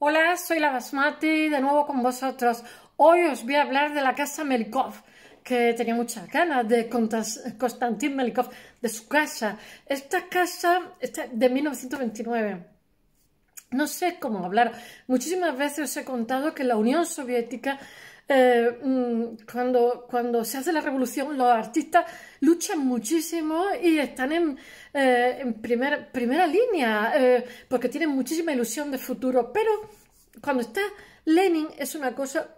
Hola, soy la Basmati de nuevo con vosotros. Hoy os voy a hablar de la casa Melikov, que tenía muchas ganas de Constantin Melikov, de su casa. Esta casa está de 1929. No sé cómo hablar. Muchísimas veces os he contado que la Unión Soviética eh, mm, cuando, se hace la revolución, los artistas luchan muchísimo y están en, eh, primera línea, eh, porque tienen muchísima ilusión de futuro. Pero cuando está Lenin es una cosa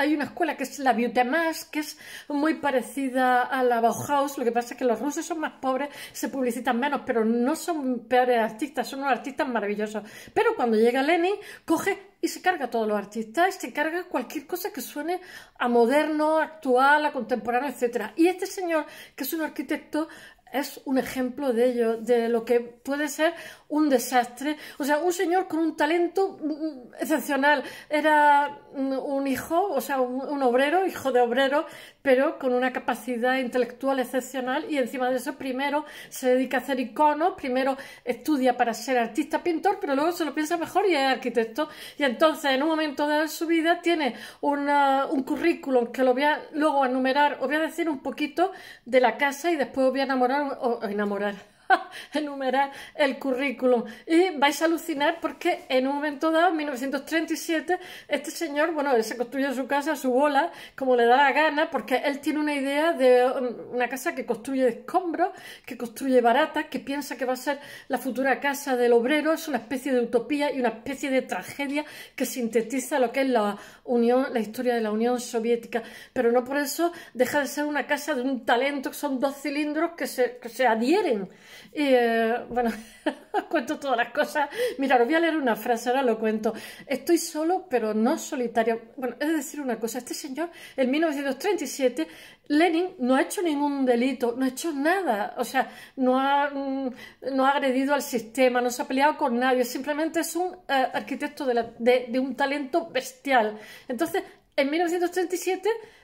hay una escuela que es la Más que es muy parecida a la Bauhaus, lo que pasa es que los rusos son más pobres, se publicitan menos, pero no son peores artistas, son unos artistas maravillosos. Pero cuando llega Lenin, coge y se carga a todos los artistas, se carga cualquier cosa que suene a moderno, actual, a contemporáneo, etc. Y este señor, que es un arquitecto, es un ejemplo de ello, de lo que puede ser un desastre. O sea, un señor con un talento mm, mm, excepcional. Era mm, un hijo, o sea, un, obrero, hijo de obrero, pero con una capacidad intelectual excepcional y encima de eso primero se dedica a hacer iconos, primero estudia para ser artista pintor, pero luego se lo piensa mejor y es arquitecto. Y entonces en un momento de su vida tiene un currículum que lo voy a luego a enumerar, os voy a decir un poquito de la casa y después os voy a enamorar, o, enamorar enumerar el currículum. Y vais a alucinar porque en un momento dado, en 1937, este señor, bueno, él se construye su casa, su bola, como le da la gana, porque él tiene una idea de una casa que construye escombros, que construye baratas, que piensa que va a ser la futura casa del obrero, es una especie de utopía y una especie de tragedia que sintetiza lo que es la Unión, la historia de la Unión Soviética, pero no por eso deja de ser una casa de un talento, que son dos cilindros que se adhieren y eh, bueno, os cuento todas las cosas. Mira, os voy a leer una frase, ahora lo cuento. Estoy solo, pero no solitario. Bueno, he de decir una cosa, este señor, en 1937, Lenin no ha hecho ningún delito, no ha hecho nada. O sea, no ha, mm, agredido al sistema, no se ha peleado con nadie. Simplemente es un eh, arquitecto de, de un talento bestial. Entonces, en 1937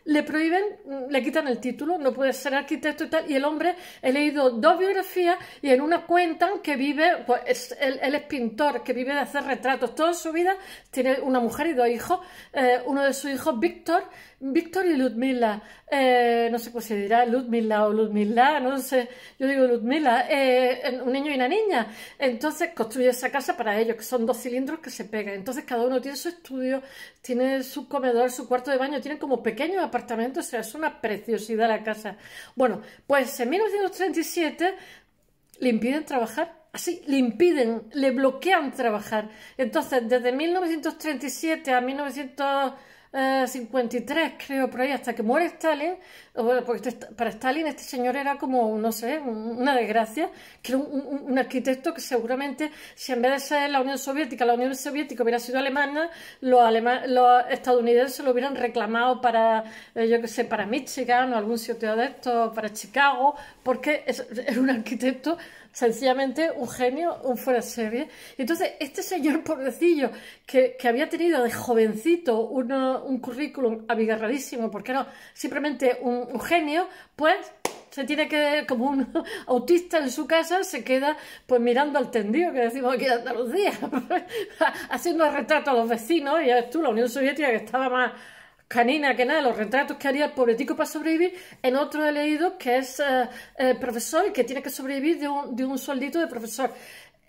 le prohíben, le quitan el título, no puede ser arquitecto y tal. Y el hombre, he leído dos biografías y en una cuentan que vive, pues él, es pintor, que vive de hacer retratos toda su vida. Tiene una mujer y dos hijos. Eh, uno de sus hijos, Víctor, Víctor y Ludmila. Eh, no sé si se dirá, Ludmila o Ludmila, no sé. Yo digo Ludmila, eh, un niño y una niña. Entonces construye esa casa para ellos, que son dos cilindros que se pegan. Entonces cada uno tiene su estudio, tiene su comedor, su cuarto de baño, tienen como pequeños apartamentos, o sea, es una preciosidad la casa. Bueno, pues en 1937 le impiden trabajar, así, le impiden, le bloquean trabajar. Entonces, desde 1937 a 1900 53, eh, creo, por ahí, hasta que muere Stalin, porque este para Stalin este señor era como, no sé, una desgracia, que era un, arquitecto que seguramente, si en vez de ser la Unión Soviética, la Unión Soviética hubiera sido alemana, los, los estadounidenses lo hubieran reclamado para, eh, yo qué sé, para Michigan o algún sitio de esto para Chicago, porque es, era un arquitecto sencillamente un genio, un fuera de serie. Entonces, este señor pobrecillo, que, que había tenido de jovencito un currículum abigarradísimo, porque no, simplemente un, genio, pues se tiene que, como un autista en su casa, se queda pues mirando al tendido, que decimos aquí los Andalucía, haciendo retrato a los vecinos, y ya ves tú, la Unión Soviética que estaba más canina que nada, los retratos que haría el pobretico para sobrevivir. En otro he leído que es eh, profesor y que tiene que sobrevivir de un, de un, soldito de profesor.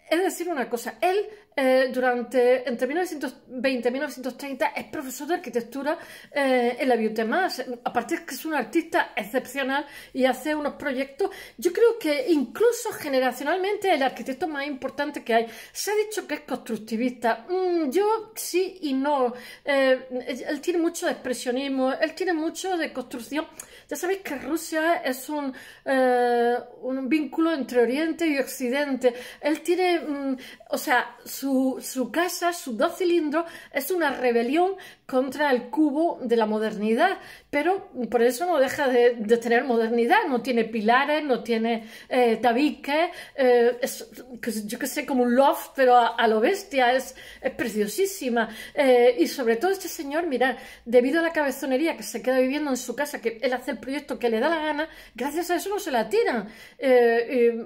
Es decir, una cosa, él eh, durante, entre 1920 y 1930 es profesor de arquitectura eh, en la Biotemas, aparte que es un artista excepcional y hace unos proyectos, yo creo que incluso generacionalmente es el arquitecto más importante que hay. Se ha dicho que es constructivista, mm, yo sí y no, eh, él tiene mucho de expresionismo, él tiene mucho de construcción ya sabéis que Rusia es un, eh, un vínculo entre Oriente y Occidente. Él tiene, mm, o sea, su, su casa, sus dos cilindros, es una rebelión contra el cubo de la modernidad, pero por eso no deja de, tener modernidad, no tiene pilares, no tiene eh, tabique, eh, es, yo que sé, como un loft, pero a, lo bestia, es, preciosísima. Eh, y sobre todo este señor, mirad, debido a la cabezonería que se queda viviendo en su casa, que él hace el proyecto que le da la gana, gracias a eso no se la tiran.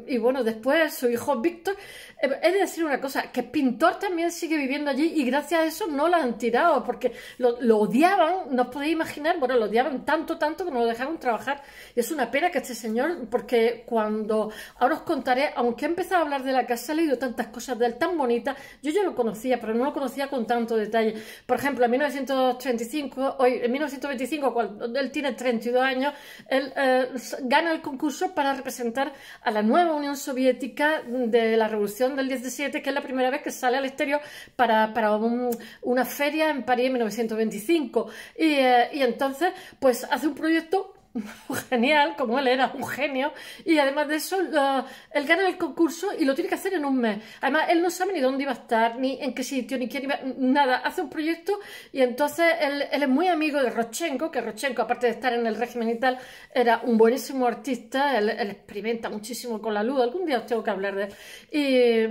Y, bueno, después su hijo Víctor, he de decir una cosa, que Pintor también sigue viviendo allí y gracias a eso no la han tirado, porque lo, odiaban, no os podéis imaginar, bueno, lo odiaban tanto, tanto que no lo dejaron trabajar. y Es una pena que este señor, porque cuando, ahora os contaré, aunque he empezado a hablar de la casa, he leído tantas cosas de él tan bonitas, yo ya lo conocía, pero no lo conocía con tanto detalle. Por ejemplo, en 1935, hoy, en 1925, cuando él tiene 32 años, él eh, gana el concurso para representar a la nueva Unión Soviética de la Revolución del 17, que es la primera vez que sale al exterior para, una feria en París en 1925. ...125... Y, eh, y entonces, pues hace un proyecto genial, como él era un genio, y además de eso, él gana el concurso y lo tiene que hacer en un mes. Además, él no sabe ni dónde iba a estar, ni en qué sitio, ni quién iba, nada. Hace un proyecto y entonces él, es muy amigo de Rochenko, que Rochenko, aparte de estar en el régimen y tal, era un buenísimo artista, él, experimenta muchísimo con la luz, algún día os tengo que hablar de él.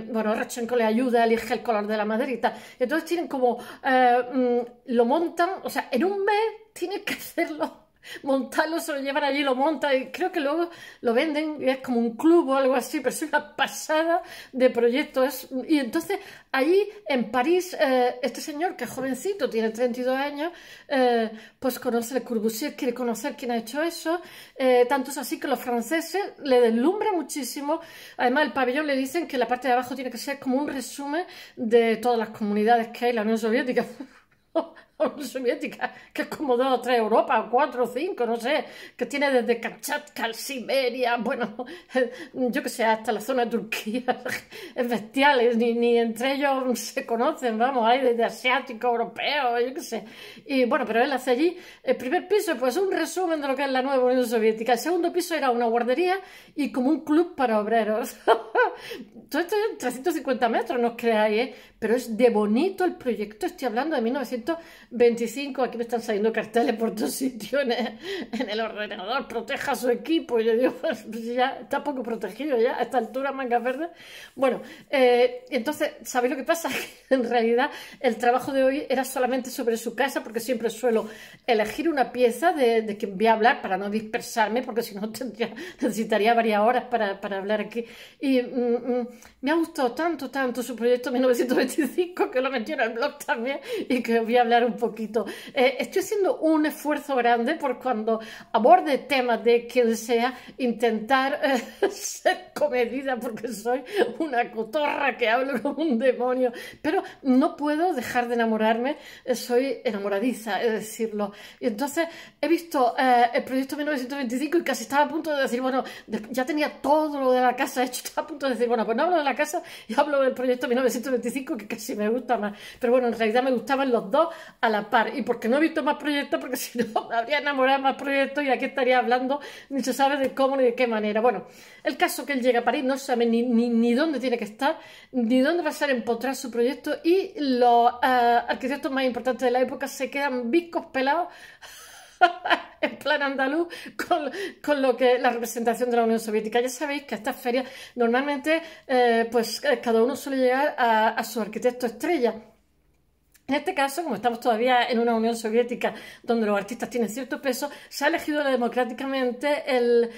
Y bueno, Rochenko le ayuda, elige el color de la maderita. Entonces tienen como, eh, mm, lo montan, o sea, en un mes tiene que hacerlo montarlo, se lo llevan allí, lo montan y creo que luego lo venden y es como un club o algo así, pero es una pasada de proyectos. Y entonces allí en París, eh, este señor que es jovencito, tiene 32 años, eh, pues conoce el Courbusier, quiere conocer quién ha hecho eso, eh, tanto es así que los franceses le deslumbra muchísimo. Además el pabellón le dicen que la parte de abajo tiene que ser como un resumen de todas las comunidades que hay en la Unión Soviética. Unión Soviética, que es como dos o tres Europa, cuatro o cinco, no sé, que tiene desde Kamchatka, Siberia, bueno, yo que sé, hasta la zona de Turquía, es bestial, ni, ni entre ellos se conocen, vamos, hay desde asiático, europeo, yo que sé. Y bueno, pero él hace allí, el primer piso, pues un resumen de lo que es la nueva Unión Soviética, el segundo piso era una guardería y como un club para obreros todo esto es 350 metros, no os creáis, ¿eh? pero es de bonito el proyecto. Estoy hablando de 1925. Aquí me están saliendo carteles por todos sitios en el, ordenador. Proteja su equipo. yo digo, pues, pues ya está poco protegido ya a esta altura, manga verde. Bueno, eh, entonces, ¿sabéis lo que pasa? en realidad, el trabajo de hoy era solamente sobre su casa, porque siempre suelo elegir una pieza de, quien que voy a hablar para no dispersarme, porque si no necesitaría varias horas para, hablar aquí. Y. Mm, mm, me ha gustado tanto, tanto su proyecto 1925 que lo metieron en el blog también y que voy a hablar un poquito. Eh, estoy haciendo un esfuerzo grande por cuando aborde temas de quien sea, intentar eh, ser comedida porque soy una cotorra que hablo como un demonio, pero no puedo dejar de enamorarme, eh, soy enamoradiza, es decirlo. Y entonces he visto el proyecto 1925 y casi estaba a punto de decir, bueno, ya tenía todo lo de la casa hecho, estaba a punto de decir, bueno, pues no de la casa y hablo del proyecto 1925, que casi me gusta más. Pero bueno, en realidad me gustaban los dos a la par. Y porque no he visto más proyectos, porque si no me habría enamorado más proyectos y aquí estaría hablando, ni se sabe de cómo ni de qué manera. Bueno, el caso que él llega a París no sabe ni, ni, dónde tiene que estar, ni dónde va a ser empotrar su proyecto y los eh, arquitectos más importantes de la época se quedan viscos pelados en plan andaluz con, lo que la representación de la Unión Soviética. Ya sabéis que estas ferias normalmente eh, pues eh, cada uno suele llegar a su arquitecto estrella. En este caso, como estamos todavía en una Unión Soviética donde los artistas tienen cierto peso, se ha elegido democráticamente el,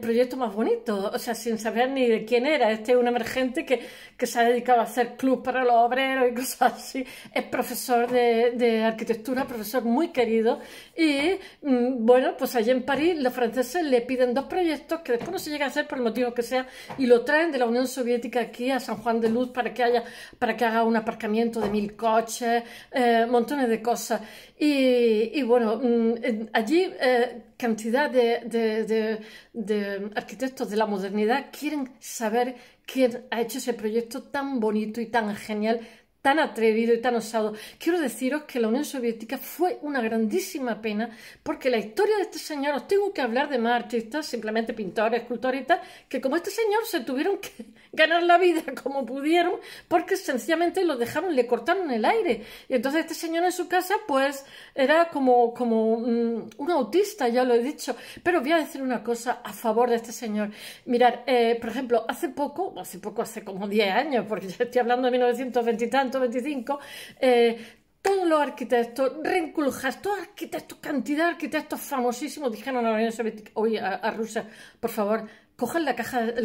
proyecto más bonito, o sea, sin saber ni de quién era. Este es un emergente que, que se ha dedicado a hacer club para los obreros y cosas así. Es profesor de, arquitectura, profesor muy querido. Y mm, bueno, pues allí en París los franceses le piden dos proyectos que después no se llega a hacer por el motivo que sea y lo traen de la Unión Soviética aquí a San Juan de Luz para que, haya, para que haga un aparcamiento de mil coches eh, montones de cosas. Y, bueno, mm, allí eh, cantidad de, de, arquitectos de la modernidad quieren saber quién ha hecho ese proyecto tan bonito y tan genial tan atrevido y tan osado. Quiero deciros que la Unión Soviética fue una grandísima pena porque la historia de este señor, os tengo que hablar de más artistas, simplemente pintores, escultores que como este señor se tuvieron que ganar la vida como pudieron porque sencillamente lo dejaron, le cortaron el aire. Y entonces este señor en su casa pues era como, como un autista, ya lo he dicho. Pero voy a decir una cosa a favor de este señor. mirad, eh, por ejemplo, hace poco, hace poco, hace como 10 años, porque ya estoy hablando de 1920 y tanto, 25, eh, todos los arquitectos, Renkuljas, todos arquitectos, cantidad de arquitectos famosísimos dijeron a la Unión Soviética, a Rusia, por favor, cojan la,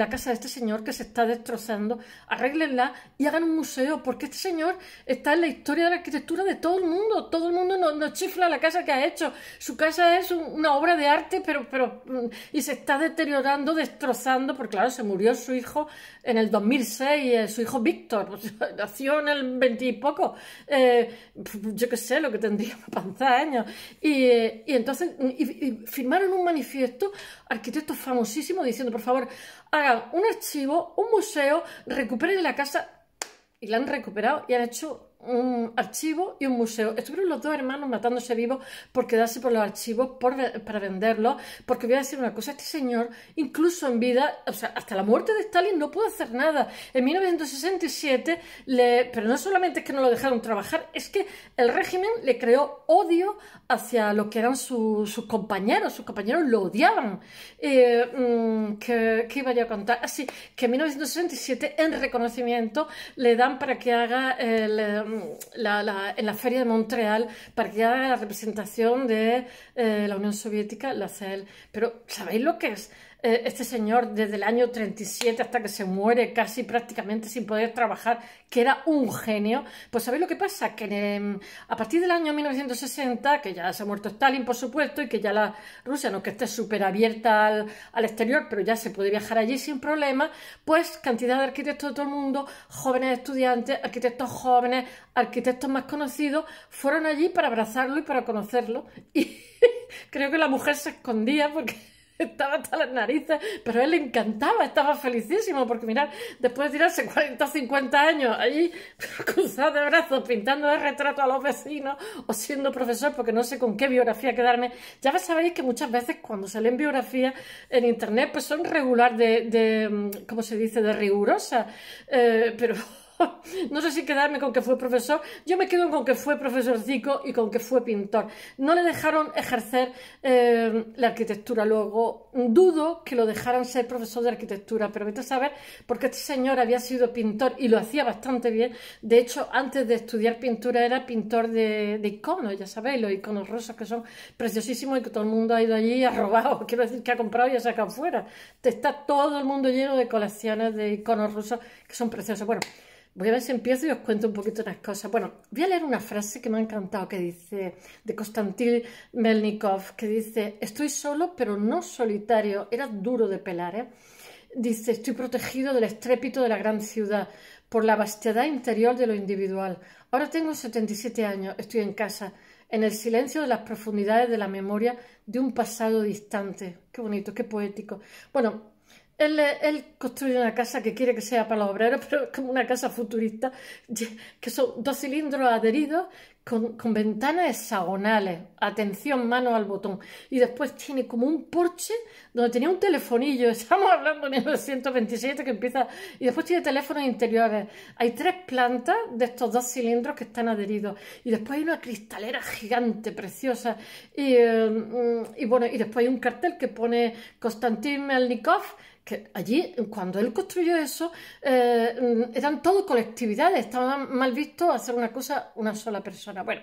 casa de este señor que se está destrozando, arréglenla y hagan un museo, porque este señor está en la historia de la arquitectura de todo el mundo, todo el mundo nos, chifla la casa que ha hecho, su casa es una obra de arte, pero, pero, mm, y se está deteriorando, destrozando, porque claro, se murió su hijo en el 2006, eh, su hijo Víctor, pues, nació en el 20 poco, eh, yo qué sé, lo que tendría para años, eh, y, entonces, y, firmaron un manifiesto, arquitectos famosísimos diciendo, favor, hagan un archivo, un museo, recuperen la casa y la han recuperado y han hecho un archivo y un museo. Estuvieron los dos hermanos matándose vivos por quedarse por los archivos, por, para venderlos, porque voy a decir una cosa, este señor, incluso en vida, o sea, hasta la muerte de Stalin no pudo hacer nada. En 1967, le, pero no solamente es que no lo dejaron trabajar, es que el régimen le creó odio hacia lo que eran sus compañeros, sus compañeros lo odiaban. Eh, mm, ¿qué, iba a contar? Así ah, que en 1967, en reconocimiento, le dan para que haga el eh, en la Feria de Montreal para que la representación de eh, la Unión Soviética, la CEL. Pero, ¿sabéis lo que es? Eh, este señor desde el año 37 hasta que se muere casi prácticamente sin poder trabajar, que era un genio, pues ¿sabéis lo que pasa? Que em, a partir del año 1960, que ya se ha muerto Stalin, por supuesto, y que ya la Rusia, no que esté súper abierta al, al exterior, pero ya se puede viajar allí sin problema, pues cantidad de arquitectos de todo el mundo, jóvenes estudiantes, arquitectos jóvenes, arquitectos más conocidos, fueron allí para abrazarlo y para conocerlo. Y creo que la mujer se escondía porque estaba hasta las narices, pero él le encantaba, estaba felicísimo, porque mirar, después de tirarse 40 o 50 años ahí cruzado de brazos, pintando de retrato a los vecinos, o siendo profesor, porque no sé con qué biografía quedarme, ya sabéis que muchas veces cuando se leen biografías en internet, pues son regular de, de mm, ¿cómo se dice?, de rigurosa, eh, pero no sé si quedarme con que fue profesor, yo me quedo con que fue profesorcico y con que fue pintor. No le dejaron ejercer eh, la arquitectura luego. Dudo que lo dejaran ser profesor de arquitectura, pero vete a saber, porque este señor había sido pintor y lo hacía bastante bien. De hecho, antes de estudiar pintura era pintor de, iconos, ya sabéis, los iconos rusos que son preciosísimos y que todo el mundo ha ido allí y ha robado. Quiero decir que ha comprado y ha sacado fuera. Está todo el mundo lleno de colecciones de iconos rusos que son preciosos. Bueno, Voy a ver si empiezo y os cuento un poquito unas cosas. Bueno, voy a leer una frase que me ha encantado, que dice, de Konstantin Melnikov, que dice, estoy solo, pero no solitario. Era duro de pelar, ¿eh? Dice, estoy protegido del estrépito de la gran ciudad, por la vastedad interior de lo individual. Ahora tengo 77 años, estoy en casa, en el silencio de las profundidades de la memoria de un pasado distante. Qué bonito, qué poético. Bueno, él, construye una casa que quiere que sea para los obreros, pero es como una casa futurista, que son dos cilindros adheridos con, ventanas hexagonales. Atención, mano al botón. Y después tiene como un porche donde tenía un telefonillo. Estamos hablando de 1927 que empieza. Y después tiene teléfonos interiores. Hay tres plantas de estos dos cilindros que están adheridos. Y después hay una cristalera gigante, preciosa. Y, eh, mm, bueno, y después hay un cartel que pone Konstantin Melnikov que allí, cuando él construyó eso, eh, mm, eran todo colectividades, estaba mal visto hacer una cosa una sola persona. Bueno,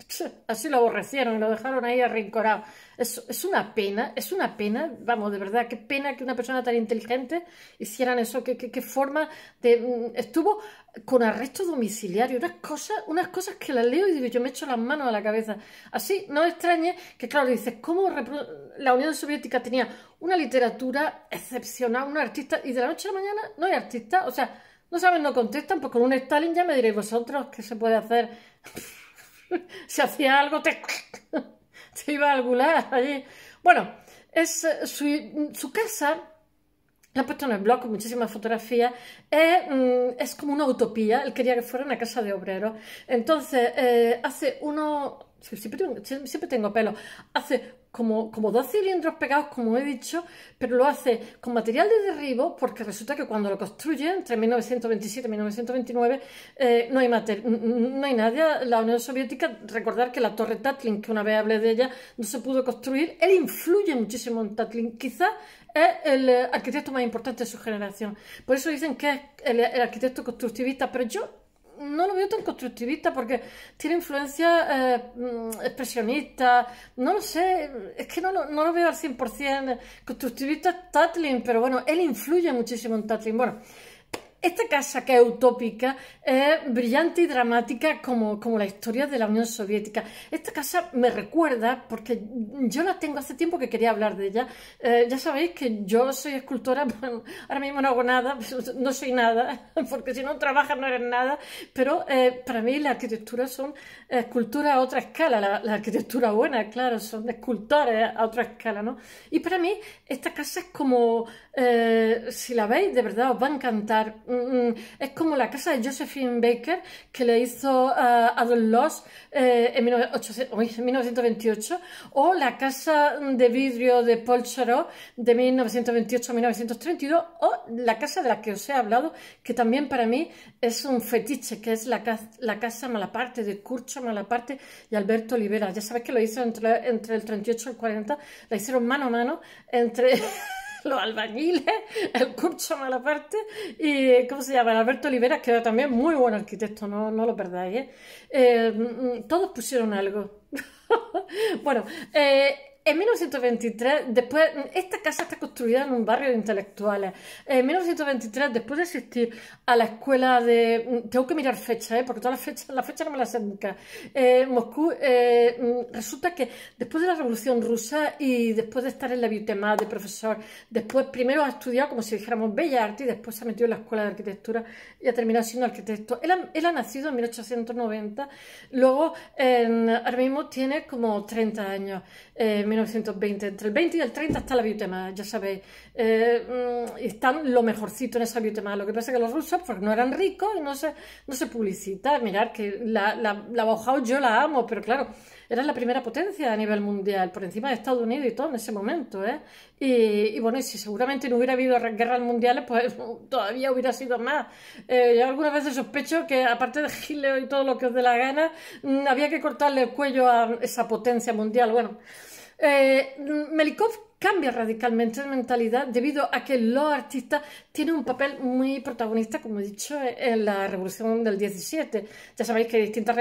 así lo aborrecieron y lo dejaron ahí arrincorado es, una pena, es una pena, vamos, de verdad, qué pena que una persona tan inteligente hicieran eso, qué, qué, forma de... Mm, estuvo con arresto domiciliario, unas cosas, unas cosas que las leo y digo, yo me echo las manos a la cabeza. Así, no extrañe que, claro, dices, ¿cómo la Unión Soviética tenía una literatura excepcional, un artista, y de la noche a la mañana no hay artista? O sea, no saben, no contestan, pues con un Stalin ya me diréis vosotros qué se puede hacer. si hacía algo, te... se iba a algular allí. Bueno, es eh, su, casa la ha puesto en el blog muchísimas fotografías. Es, eh, mm, es, como una utopía. Él quería que fuera una casa de obrero. Entonces, eh, hace uno... siempre tengo pelo. Hace como, dos cilindros pegados, como he dicho, pero lo hace con material de derribo, porque resulta que cuando lo construye, entre 1927 y 1929, eh, no, hay no hay nadie. La Unión Soviética, recordar que la torre Tatlin, que una vez hablé de ella, no se pudo construir. Él influye muchísimo en Tatlin, quizás es el eh, arquitecto más importante de su generación. Por eso dicen que es el arquitecto constructivista, pero yo no lo veo tan constructivista porque tiene influencia eh, expresionista, no lo sé, es que no lo, no lo veo al 100%. Constructivista es Tatlin, pero bueno, él influye muchísimo en Tatlin. Bueno, esta casa que es utópica es brillante y dramática como, como la historia de la Unión Soviética. Esta casa me recuerda, porque yo la tengo hace tiempo que quería hablar de ella. Eh, ya sabéis que yo soy escultora, ahora mismo no hago nada, no soy nada, porque si no trabajas no eres nada, pero eh, para mí la arquitectura son esculturas a otra escala, la, la, arquitectura buena, claro, son escultores a otra escala, ¿no? Y para mí esta casa es como eh, si la veis, de verdad os va a encantar. Mm, mm, es como la casa de Josephine Baker que le hizo eh, a, Loss eh, en, 1928 o la casa de vidrio de Paul Charot de 1928 a 1932 o la casa de la que os he hablado que también para mí es un fetiche que es la, casa Malaparte de Curcho Malaparte y Alberto Olivera. Ya sabéis que lo hizo entre, entre el 38 y el 40, la hicieron mano a mano entre... los albañiles, el curso Malaparte y, ¿cómo se llama? Alberto Olivera, que era también muy buen arquitecto, no, lo perdáis, Eh, eh mm, mm, todos pusieron algo. bueno, eh, en 1923, después, esta casa está construida en un barrio de intelectuales. En 1923, después de asistir a la escuela de... Mm, tengo que mirar fecha ¿eh? porque todas las fechas, la fecha no me las sé nunca. Eh, Moscú, eh, mm, resulta que después de la Revolución Rusa y después de estar en la biotema de profesor, después primero ha estudiado, como si dijéramos, bella arte y después se ha metido en la escuela de arquitectura y ha terminado siendo arquitecto. Él ha, nacido en 1890, luego ahora mismo tiene como 30 años. Eh, 1920, entre el 20 y el 30 está la biotema, ya sabéis. Eh, mm, están lo mejorcito en esa biotema. Lo que pasa es que los rusos, porque no eran ricos, no se, no se publicita. Mirad que la, la, la Bauhaus yo la amo, pero claro, era la primera potencia a nivel mundial, por encima de Estados Unidos y todo en ese momento. ¿eh? Y, bueno, y si seguramente no hubiera habido guerras mundiales, pues todavía hubiera sido más. Eh, yo algunas veces sospecho que, aparte de Hitler y todo lo que os dé la gana, mm, había que cortarle el cuello a esa potencia mundial. Bueno, eh, Melikov cambia radicalmente de mentalidad debido a que los artistas tienen un papel muy protagonista, como he dicho, en la revolución del 17. Ya sabéis que hay distintas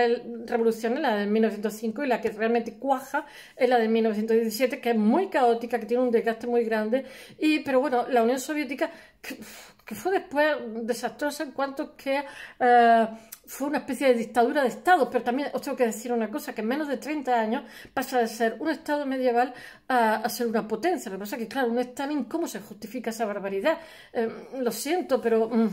revoluciones, la del 1905 y la que realmente cuaja es la del 1917, que es muy caótica, que tiene un desgaste muy grande. Y, pero bueno, la Unión Soviética, que, fue después desastrosa en cuanto que... Eh, fue una especie de dictadura de Estado, pero también os tengo que decir una cosa, que en menos de 30 años pasa de ser un Estado medieval a, a ser una potencia. Lo que pasa es que, claro, un Stalin, ¿cómo se justifica esa barbaridad? Eh, lo siento, pero... Mm,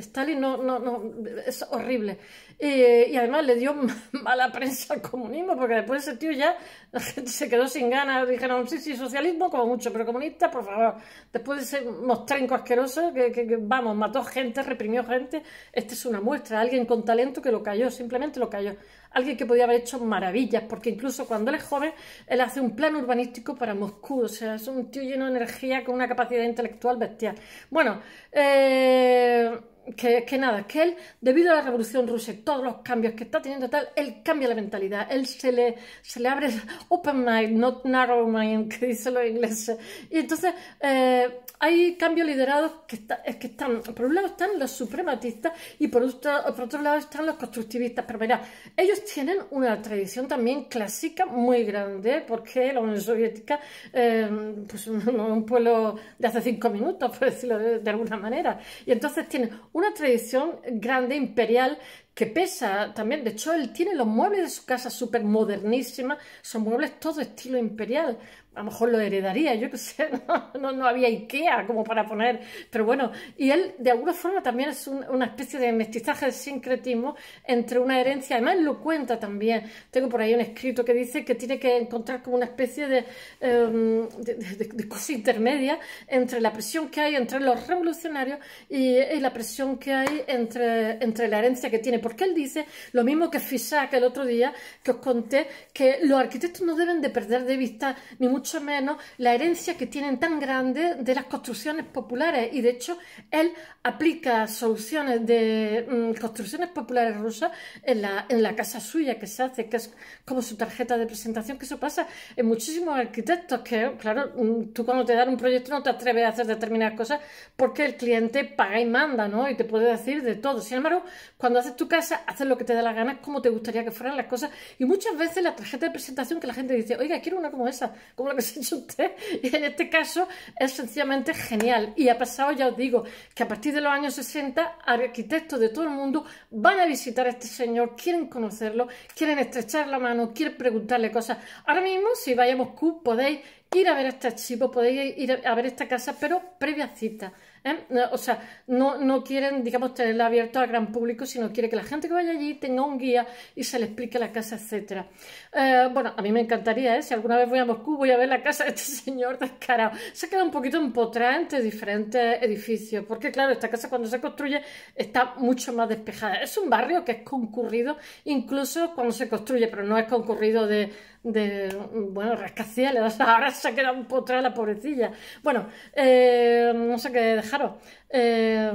Stalin no, no, no, es horrible. y además le dio mala prensa al comunismo, porque después ese tío ya la gente se quedó sin ganas. Dijeron, sí, sí, socialismo como mucho, pero comunista, por favor. Después de ese mostrenco asqueroso que, que, que, vamos, mató gente, reprimió gente, esta es una muestra. Alguien con talento que lo cayó, simplemente lo cayó alguien que podía haber hecho maravillas, porque incluso cuando él es joven, él hace un plan urbanístico para Moscú, o sea, es un tío lleno de energía con una capacidad intelectual bestial. Bueno, eh, que, nada, que él, debido a la Revolución Rusa y todos los cambios que está teniendo tal, él cambia la mentalidad, él se le, se le abre open mind, not narrow mind, que dicen los ingleses. Y entonces eh, hay cambios liderados que, que están, por un lado están los suprematistas y por otro, por otro lado están los constructivistas. Pero mira, ellos tienen una tradición también clásica muy grande porque la Unión Soviética eh, pues es un pueblo de hace cinco minutos, por decirlo de, alguna manera. Y entonces tienen una tradición grande, imperial, que pesa también. De hecho, él tiene los muebles de su casa súper modernísima, son muebles todo estilo imperial a lo mejor lo heredaría, yo qué sé, no, no, había Ikea como para poner, pero bueno, y él de alguna forma también es una especie de mestizaje, de sincretismo entre una herencia, además lo cuenta también, tengo por ahí un escrito que dice que tiene que encontrar como una especie em, de, de, cosa intermedia entre la presión que hay entre los revolucionarios y, y, la presión que hay entre, entre la herencia que tiene, porque él dice lo mismo que Fisac el otro día, que os conté, que los arquitectos no deben de perder de vista ni mucho menos la herencia que tienen tan grande de las construcciones populares. Y de hecho, él aplica soluciones de mm, construcciones populares rusas en la, en la casa suya que se hace, que es como su tarjeta de presentación, que eso pasa en muchísimos arquitectos, que claro, mm, tú cuando te dan un proyecto no te atreves a hacer determinadas cosas porque el cliente paga y manda, ¿no? Y te puede decir de todo. Sin embargo, cuando haces tu casa, haces lo que te da la gana, como te gustaría que fueran las cosas. Y muchas veces la tarjeta de presentación que la gente dice, oiga, quiero una como esa, como la hecho usted. Y en este caso es sencillamente genial. Y ha pasado, ya os digo, que a partir de los años 60 arquitectos de todo el mundo van a visitar a este señor, quieren conocerlo, quieren estrechar la mano, quieren preguntarle cosas. Ahora mismo, si vayamos a Moscú, podéis ir a ver este archivo, podéis ir a ver esta casa, pero previa cita. ¿Eh? O sea, no, quieren, digamos, tenerla abierta al gran público, sino quiere que la gente que vaya allí tenga un guía y se le explique la casa, etc. Eh, bueno, a mí me encantaría, ¿eh? Si alguna vez voy a Moscú, voy a ver la casa de este señor descarado. Se queda un poquito empotrada entre diferentes edificios, porque claro, esta casa cuando se construye está mucho más despejada. Es un barrio que es concurrido, incluso cuando se construye, pero no es concurrido de de bueno, rascacielos, ahora se queda un la pobrecilla. Bueno, eh, no sé qué dejaros. Eh,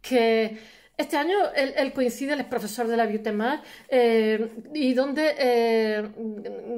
que este año él, coincide, el profesor de la Biotemar eh, y donde, eh,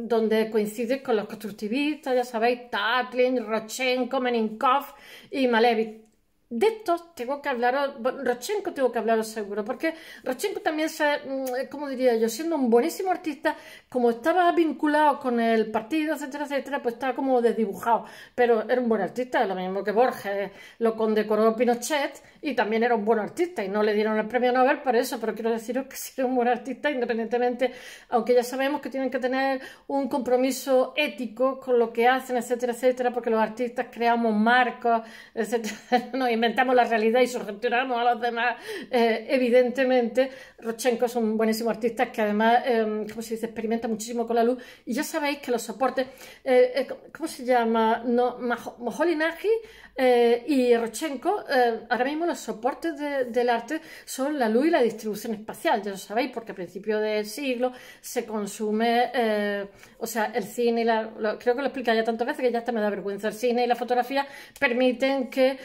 donde coincide con los constructivistas, ya sabéis, Tatlin, Rochenko, Meninkov y Malevich de esto tengo que hablaros, Rochenko tengo que hablaros seguro, porque Rochenko también, mm, como diría yo, siendo un buenísimo artista, como estaba vinculado con el partido, etcétera, etcétera, pues estaba como desdibujado, pero era un buen artista, lo mismo que Borges, lo condecoró Pinochet y también era un buen artista y no le dieron el premio Nobel por eso, pero quiero deciros que si era un buen artista, independientemente, aunque ya sabemos que tienen que tener un compromiso ético con lo que hacen, etcétera, etcétera, porque los artistas creamos marcos, etcétera, no inventamos la realidad y sugestionamos a los demás. Eh, evidentemente, Rochenko es un buenísimo artista que además, eh, como se dice?, experimenta muchísimo con la luz. Y ya sabéis que los soportes, eh, eh ¿cómo se llama? No, y Rochenko, ahora mismo los soportes del arte son la luz y la distribución espacial. Ya lo sabéis, porque a principio del siglo se consume, o sea, el cine creo que lo he explicado ya tantas veces que ya hasta me da vergüenza. El cine y la fotografía permiten que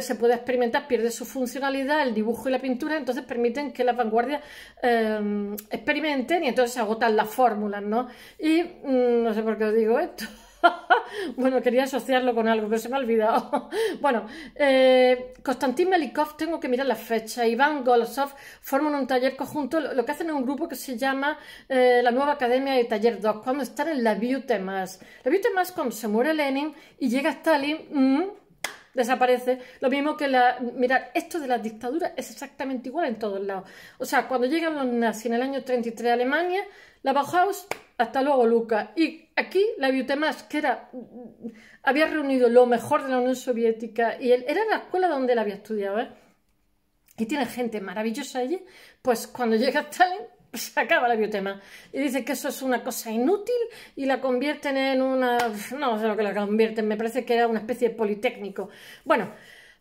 se puede experimentar pierde su funcionalidad, el dibujo y la pintura, entonces permiten que las vanguardias em, experimenten y entonces se agotan las fórmulas, ¿no? Y mm, no sé por qué os digo esto. bueno, quería asociarlo con algo, pero se me ha olvidado. bueno, eh, Konstantin Melikov, tengo que mirar la fecha, Iván Golosov forman un taller conjunto, lo, que hacen es un grupo que se llama eh, la Nueva Academia de Taller 2, cuando están en la más La más cuando se muere Lenin y llega Stalin... Mmm, desaparece. Lo mismo que la... Mirad, esto de las dictaduras es exactamente igual en todos lados. O sea, cuando llegan los nazis en el año 33 a Alemania, la Bauhaus, hasta luego Luca. Y aquí la más que era, había reunido lo mejor de la Unión Soviética y él, era la escuela donde él había estudiado, ¿eh? y tiene gente maravillosa allí, pues cuando llega Stalin se acaba la biotema. Y dice que eso es una cosa inútil y la convierten en una... no sé lo que la convierten, me parece que era una especie de politécnico. Bueno,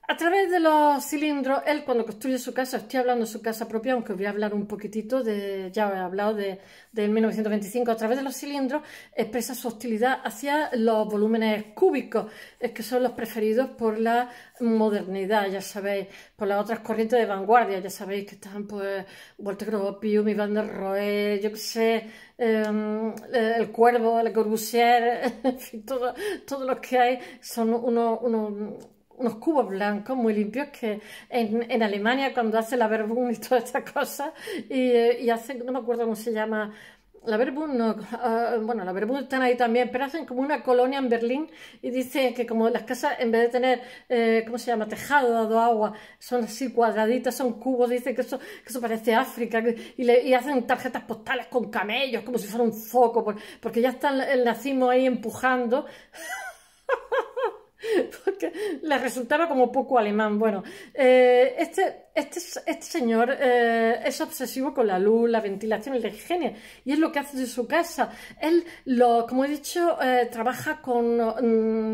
a través de los cilindros, él cuando construye su casa, estoy hablando de su casa propia, aunque voy a hablar un poquitito de, ya he hablado de, 1925, a través de los cilindros expresa su hostilidad hacia los volúmenes cúbicos, que son los preferidos por la modernidad, ya sabéis, por las otras corrientes de vanguardia, ya sabéis que están pues Walter Gropius, Mi Van yo qué sé, em, eh, El Cuervo, el Corbusier, en fin, todos todo los que hay son unos unos cubos blancos muy limpios que en, Alemania cuando hace la Verbum y todas estas cosas y, eh, y hacen, no me acuerdo cómo se llama, la Verbum ah, bueno, la Verbum están ahí también, pero hacen como una colonia en Berlín y dicen que como las casas en vez de tener, eh, ¿cómo se llama?, tejado, dado agua, son así cuadraditas, son cubos, dicen que eso, eso parece África y, hacen tarjetas postales con camellos, como si fuera un foco, porque ya está el nazismo ahí empujando porque le resultaba como poco alemán. Bueno, eh, este este, este, señor eh, es obsesivo con la luz, la ventilación y la higiene, y es lo que hace de su casa. Él, lo, como he dicho, eh, trabaja con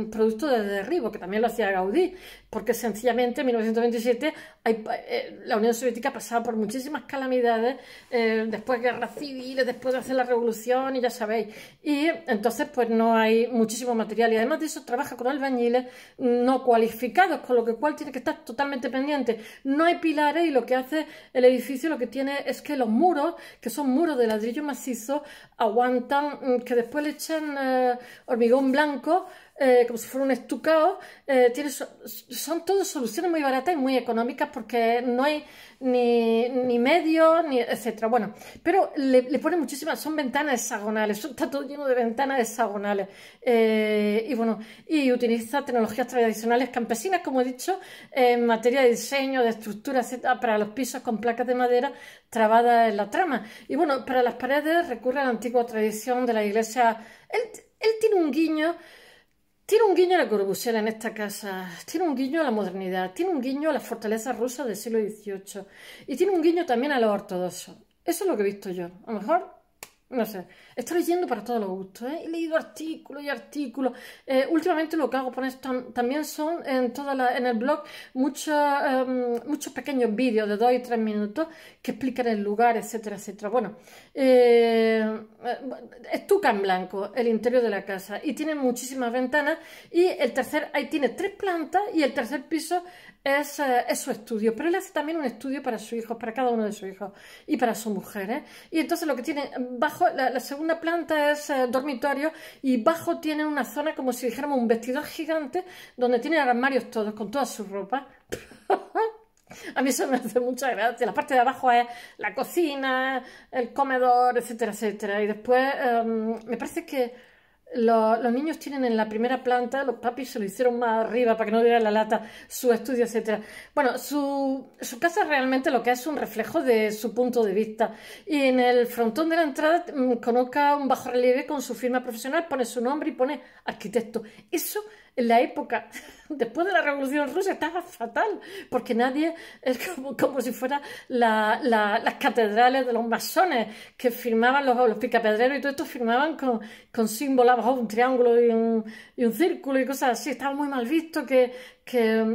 mm, productos de derribo, que también lo hacía Gaudí, porque sencillamente en 1927 hay, eh, la Unión Soviética pasaba por muchísimas calamidades, después de guerras civiles, después de hacer la revolución, y ya sabéis. Y entonces, pues no hay muchísimo material, y además de eso, trabaja con albañiles no cualificados, con lo que cual tiene que estar totalmente pendiente. No hay y lo que hace el edificio, lo que tiene es que los muros, que son muros de ladrillo macizo, aguantan mm, que después le echen eh, hormigón blanco eh, como si fuera un estucao... Eh, son todas soluciones muy baratas y muy económicas porque no hay ni, ni medios, ni etcétera. Bueno, pero le, le muchísimas, son ventanas hexagonales, está todo lleno de ventanas hexagonales. Eh, y bueno, y utiliza tecnologías tradicionales campesinas, como he dicho, en materia de diseño, de estructura, para los pisos con placas de madera trabadas en la trama. Y bueno, para las paredes recurre a la antigua tradición de la iglesia. Él, él tiene un guiño tiene un guiño a la Corbusier en esta casa, tiene un guiño a la modernidad, tiene un guiño a las fortalezas rusas del siglo XVIII y tiene un guiño también a los ortodoxos. Eso es lo que he visto yo. A lo mejor no sé, estoy leyendo para todos los gustos, ¿eh? He leído artículos y artículos. Eh, últimamente lo que hago poner esto también son en, toda en el blog muchos em, muchos pequeños vídeos de 2 y 3 minutos que explican el lugar, etcétera, etcétera. Bueno, eh, eh estuca en blanco el interior de la casa y tiene muchísimas ventanas y el tercer, ahí tiene tres plantas y el tercer piso eh, es, su estudio, pero él hace también un estudio para sus hijos, para cada uno de sus hijos y para sus mujeres. ¿eh? Y entonces lo que tiene bajo, la, segunda planta es eh, dormitorio y bajo tiene una zona como si dijéramos un vestidor gigante donde tienen armarios todos con toda su ropa. A mí eso me hace mucha gracia. La parte de abajo es la cocina, el comedor, etcétera, etcétera. Y después em, me parece que los, niños tienen en la primera planta, los papis se lo hicieron más arriba para que no diera la lata, su estudio, etc. Bueno, su, su casa realmente lo que es un reflejo de su punto de vista. Y en el frontón de la entrada mm, conozca un bajo relieve con su firma profesional, pone su nombre y pone arquitecto. Eso en la época después de la Revolución Rusa estaba fatal, porque nadie es como, si fuera las catedrales de los masones que firmaban los, los picapedreros y todo esto firmaban con, con símbolos un triángulo y un, y un círculo y cosas así. Estaba muy mal visto que, que,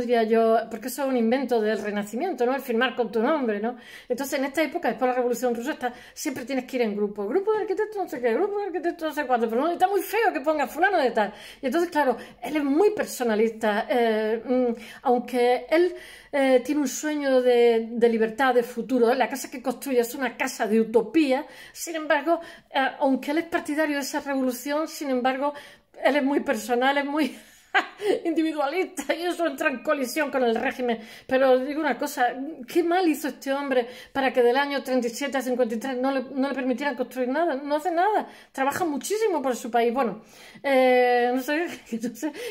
diría yo? Porque eso es un invento del Renacimiento, ¿no? El firmar con tu nombre, ¿no? Entonces, en esta época, después de la Revolución Rusa, siempre tienes que ir en grupo. Grupo de arquitectos, no sé qué, grupo de arquitectos, no sé cuánto, pero está muy feo que ponga fulano de tal. Y entonces, claro, él es muy personal eh, mm, aunque él eh, tiene un sueño de, libertad, de futuro, la casa que construye es una casa de utopía, sin embargo, eh, aunque él es partidario de esa revolución, sin embargo, él es muy personal, es muy individualista y eso entra en colisión con el régimen. Pero digo una cosa, qué mal hizo este hombre para que del año 37 a 53 no le, no permitieran construir nada, no hace nada, trabaja muchísimo por su país. Bueno, eh, no, sé,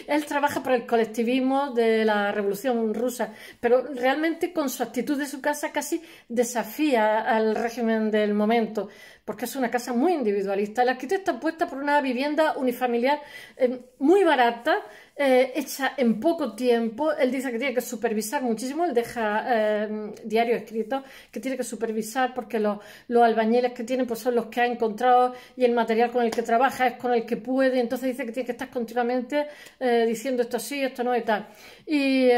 él trabaja por el colectivismo de la revolución rusa, pero realmente con su actitud de su casa casi desafía al régimen del momento porque es una casa muy individualista. El arquitecto puesta por una vivienda unifamiliar eh, muy barata, eh, hecha en poco tiempo. Él dice que tiene que supervisar muchísimo, él deja eh, diario escrito que tiene que supervisar porque los, los albañiles que tienen pues son los que ha encontrado y el material con el que trabaja es con el que puede. Entonces dice que tiene que estar continuamente eh, diciendo esto sí, esto no y tal. Y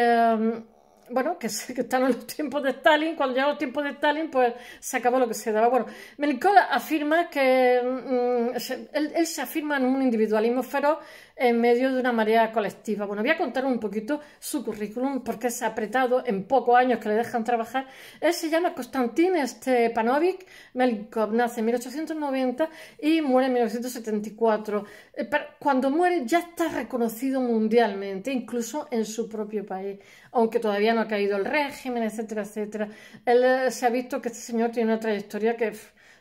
bueno, que, que están en los tiempos de Stalin, cuando llegan los tiempos de Stalin, pues se acabó lo que se daba. Bueno, Melicola afirma que mm, mm, él, se afirma en un individualismo feroz en medio de una marea colectiva. Bueno, voy a contar un poquito su currículum porque se ha apretado en pocos años que le dejan trabajar. Él se llama Konstantin Stepanovic Melnikov, nace en 1890 y muere en 1974. Eh, cuando muere ya está reconocido mundialmente, incluso en su propio país, aunque todavía no ha caído el régimen, etcétera, etcétera. Él eh, se ha visto que este señor tiene una trayectoria que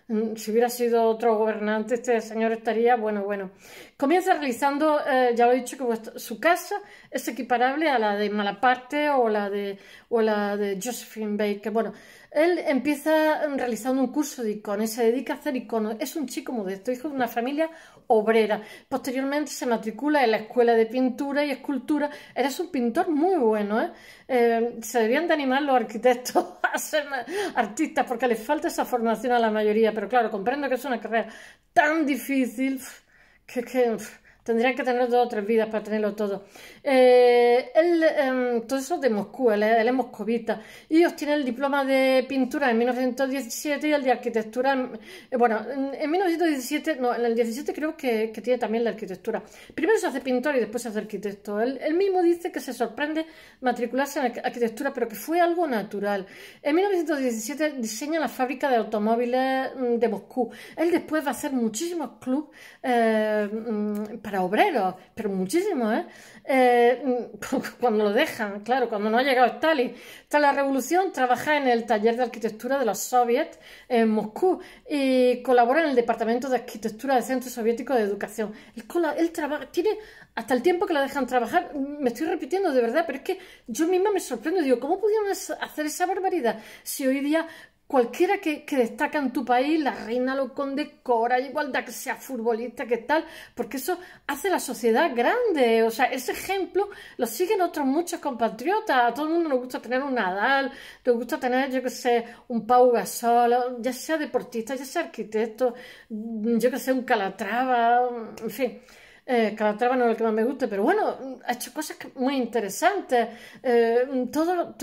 Mm, si hubiera sido otro gobernante, este señor estaría, bueno, bueno. Comienza realizando, eh, ya lo he dicho, que su casa es equiparable a la de Malaparte o la de, o la de Josephine Baker. Bueno, él empieza realizando un curso de icono y se dedica a hacer iconos. Es un chico modesto, hijo de una familia obrera. Posteriormente se matricula en la escuela de pintura y escultura. Eres un pintor muy bueno, ¿eh? eh se debían de animar los arquitectos a ser artistas porque les falta esa formación a la mayoría. Pero claro, comprendo que es una carrera tan difícil que... que Tendrían que tener dos o tres vidas para tenerlo todo. Eh, él, em, todo eso de Moscú, él, es moscovita. Y obtiene el diploma de pintura en 1917 y el de arquitectura. Eh, bueno, en, 1917, no, en el 17 creo que, tiene también la arquitectura. Primero se hace pintor y después se hace arquitecto. Él, él mismo dice que se sorprende matricularse en arquitectura, pero que fue algo natural. En 1917 diseña la fábrica de automóviles mm, de Moscú. Él después va a hacer muchísimos clubs eh, mm, para obreros, pero muchísimo, ¿eh? eh cuando lo dejan, claro, cuando no ha llegado Stalin. está la revolución trabaja en el taller de arquitectura de los soviets en Moscú y colabora en el departamento de arquitectura del Centro Soviético de Educación. Él, él trabaja, tiene hasta el tiempo que la dejan trabajar, me estoy repitiendo de verdad, pero es que yo misma me sorprendo, digo, ¿cómo pudieron hacer esa barbaridad si hoy día cualquiera que, destaca en tu país, la reina lo condecora, igualdad que sea futbolista, que tal, porque eso hace la sociedad grande. O sea, ese ejemplo lo siguen otros muchos compatriotas. A todo el mundo nos gusta tener un Nadal, nos gusta tener, yo que sé, un Pau Gasol, ya sea deportista, ya sea arquitecto, yo que sé, un Calatrava, en fin. Eh, cada Calatrava no es el que más me guste, pero bueno, ha hecho cosas muy interesantes. Eh,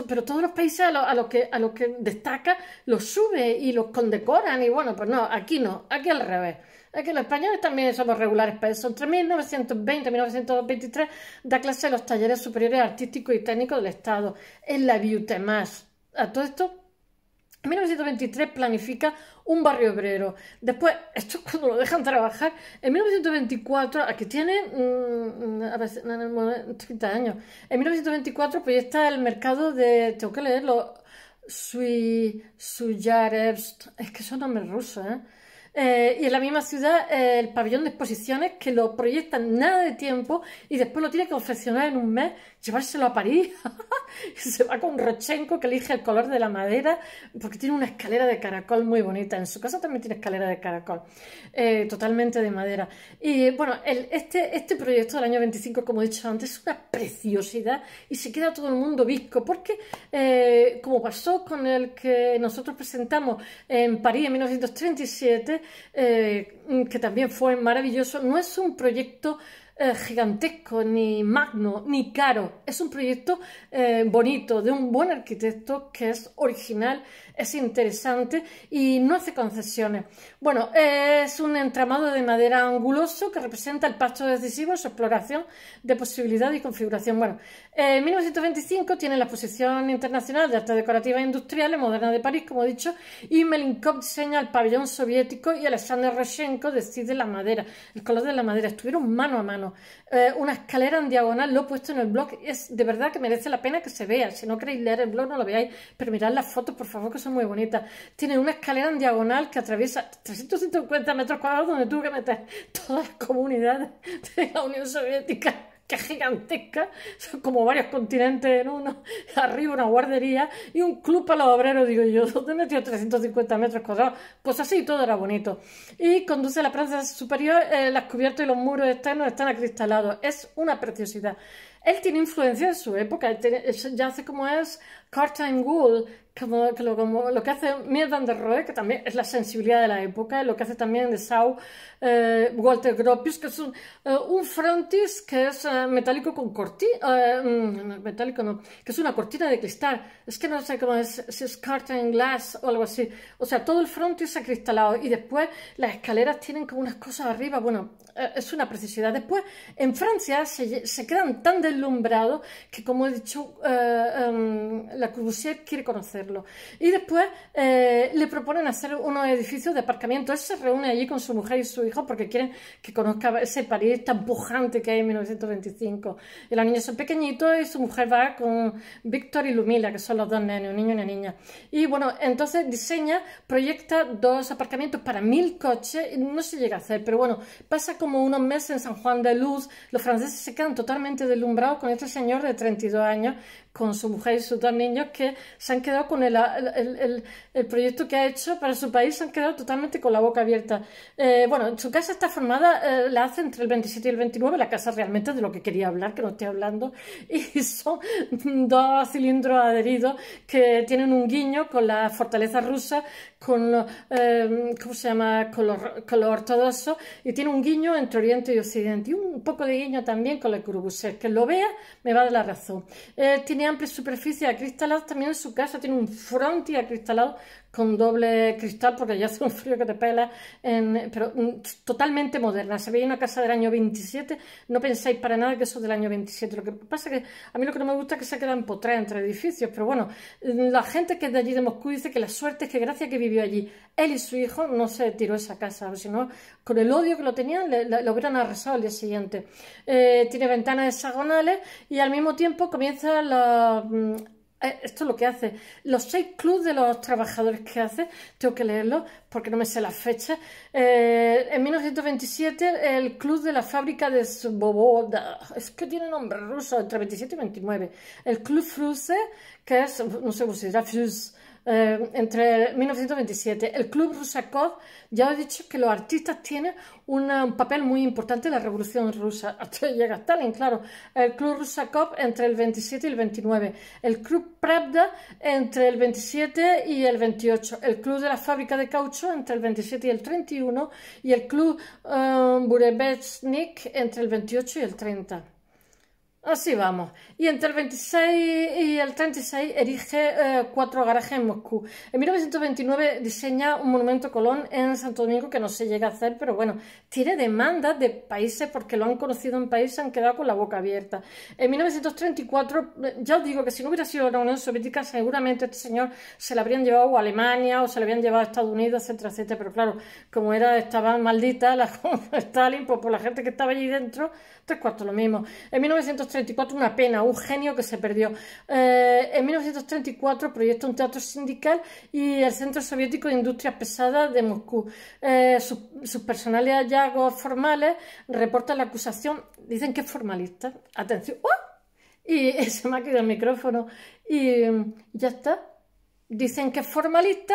pero todos los países a, los que, a los que destaca los sube y los condecoran. Y bueno, pues no, aquí no, aquí al revés. aquí que los españoles también somos regulares para eso. Entre 1920 y 1923 da clase a los talleres superiores artísticos y técnicos del Estado, en la más, A todo esto en 1923 planifica un barrio obrero. Después, esto cuando lo dejan trabajar, en 1924, aquí tiene mm, mm, a veces, 30 años, en 1924 proyecta pues el mercado de, tengo que leerlo, Sui, es que son nombres rusos, ¿eh? Eh, y en la misma ciudad eh, el pabellón de exposiciones que lo proyectan nada de tiempo y después lo tiene que confeccionar en un mes, llevárselo a París se va con Rochenko que elige el color de la madera porque tiene una escalera de caracol muy bonita. En su casa también tiene escalera de caracol, eh, totalmente de madera. Y eh, bueno, este, este, proyecto del año 25, como he dicho antes, es una preciosidad y se queda todo el mundo visco porque, eh, como pasó con el que nosotros presentamos en París en 1937, que también fue maravilloso, no es un proyecto eh, gigantesco, ni magno, ni caro. Es un proyecto eh, bonito, de un buen arquitecto que es original es interesante y no hace concesiones. Bueno, es un entramado de madera anguloso que representa el pasto decisivo, su exploración de posibilidad y configuración. Bueno, en 1925 tiene la Exposición Internacional de Arte Decorativa e Industriales Moderna de París, como he dicho, y Melinkov diseña el pabellón soviético y Alexander Roshenko decide la madera, el color de la madera. Estuvieron mano a mano. Eh, una escalera en diagonal, lo he puesto en el blog, es de verdad que merece la pena que se vea. Si no queréis leer el blog, no lo veáis, pero mirad las fotos, por favor, que son muy bonita. Tiene una escalera en diagonal que atraviesa 350 metros cuadrados donde tuvo que meter todas las comunidades de la Unión Soviética que es gigantesca, son como varios continentes en uno, arriba una guardería y un club para los obreros, digo yo, donde metió 350 metros cuadrados, pues así todo era bonito. Y conduce a la plaza superior, eh, las cubiertas y los muros externos están acristalados, es una preciosidad. Él tiene influencia en su época, ya hace como es Curtain Wool, como, lo que hace Miel van der Rohe, que también es la sensibilidad de la época, lo que hace también de Sau eh, Walter Gropius, que es un, eh, frontis que es eh, metálico con cortina, mm, metálico no, que es una cortina de cristal, es que no sé cómo es, si es en glass o algo así, o sea, todo el frontis acristalado y después las escaleras tienen como unas cosas arriba, bueno, es una precisidad. Después, en Francia se, se quedan tan deslumbrados que, como he dicho, em, la Corbusier quiere conocer y después eh, le proponen hacer unos edificios de aparcamiento. Él se reúne allí con su mujer y su hijo porque quieren que conozca ese París tan pujante que hay en 1925. Y la niña son pequeñitos y su mujer va con Víctor y Lumila, que son los dos nenes, un niño y una niña. Y bueno, entonces diseña, proyecta dos aparcamientos para mil coches. y No se llega a hacer, pero bueno, pasa como unos meses en San Juan de Luz. Los franceses se quedan totalmente deslumbrados con este señor de 32 años con su mujer y sus dos niños que se han quedado con el, el, el, proyecto que ha hecho para su país, se han quedado totalmente con la boca abierta. Eh, bueno, su casa está formada, eh, la hace entre el 27 y el 29, la casa realmente de lo que quería hablar, que no estoy hablando, y son dos cilindros adheridos que tienen un guiño con la fortaleza rusa con, eh, ¿cómo se llama? color y tiene un guiño entre Oriente y Occidente y un poco de guiño también con el Corbusier Que lo vea me va de la razón. Eh, tiene amplia superficie acristalada también en su casa, tiene un frontis acristalado con doble cristal porque ya hace un frío que te pela, en, pero mm, totalmente moderna. Se veía una casa del año 27, no pensáis para nada que eso es del año 27. Lo que pasa que a mí lo que no me gusta es que se quedan empotrada entre edificios, pero bueno, mm, la gente que es de allí de Moscú dice que la suerte es que gracias que vivió allí él y su hijo no se tiró esa casa, o si no, con el odio que lo tenían, le, lo hubieran arrasado al día siguiente. Eh, tiene ventanas hexagonales y al mismo tiempo comienza la mm, eh, esto es lo que hace. Los seis clubs de los trabajadores que hace, tengo que leerlo porque no me sé la fecha. Eh, en 1927, el club de la fábrica de Svoboda, es que tiene nombre ruso, entre 27 y 29. El club Fruse, que es, no sé cómo se dirá, Fruse, eh, entre 1927. El Club Rusakov, ya he dicho que los artistas tienen un papel muy importante en la Revolución Rusa, hasta llega Stalin, claro. El Club Rusakov entre el 27 y el 29. El Club Pravda entre el 27 y el 28. El Club de la Fábrica de Caucho entre el 27 y el 31. Y el Club eh, entre el 28 y el 30. Así vamos. Y entre el 26 y el 36 erige eh, cuatro garajes en Moscú. En 1929 diseña un monumento Colón en Santo Domingo que no se llega a hacer, pero bueno, tiene demandas de países porque lo han conocido en países, y han quedado con la boca abierta. En 1934, eh, ya os digo que si no hubiera sido la Unión Soviética, seguramente este señor se la habrían llevado a Alemania o se lo habrían llevado a Estados Unidos, etcétera, etcétera. Pero claro, como era, estaban maldita la Stalin, pues por la gente que estaba allí dentro, tres cuartos lo mismo. En 1934 una pena, un genio que se perdió. Eh, en 1934 proyecta un teatro sindical y el Centro Soviético de Industrias Pesadas de Moscú. Eh, sus, personales hallazgos formales reportan la acusación, dicen que es formalista. Atención, ¡oh! y se me ha quedado el micrófono y mm, ya está. Dicen que es formalista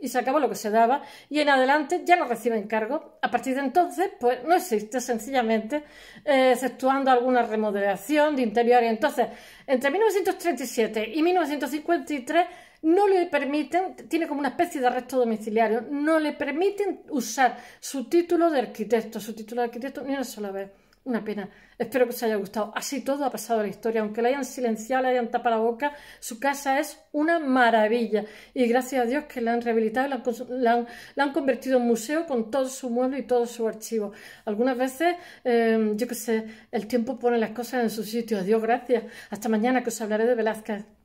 y se acabó lo que se daba y en adelante ya no reciben cargo, A partir de entonces, pues no existe sencillamente, eh, exceptuando alguna remodelación de interior. Y entonces, entre 1937 y 1953 no le permiten, tiene como una especie de arresto domiciliario, no le permiten usar su título de arquitecto, su título de arquitecto ni una sola vez. Una pena. Espero que os haya gustado. Así todo ha pasado la historia. Aunque la hayan silenciado, la hayan tapado la boca, su casa es una maravilla. Y gracias a Dios que la han rehabilitado, la han, la han, convertido en museo con todo su mueble y todo su archivo. Algunas veces, em, yo que sé, el tiempo pone las cosas en su sitio. Dios gracias. Hasta mañana que os hablaré de Velázquez.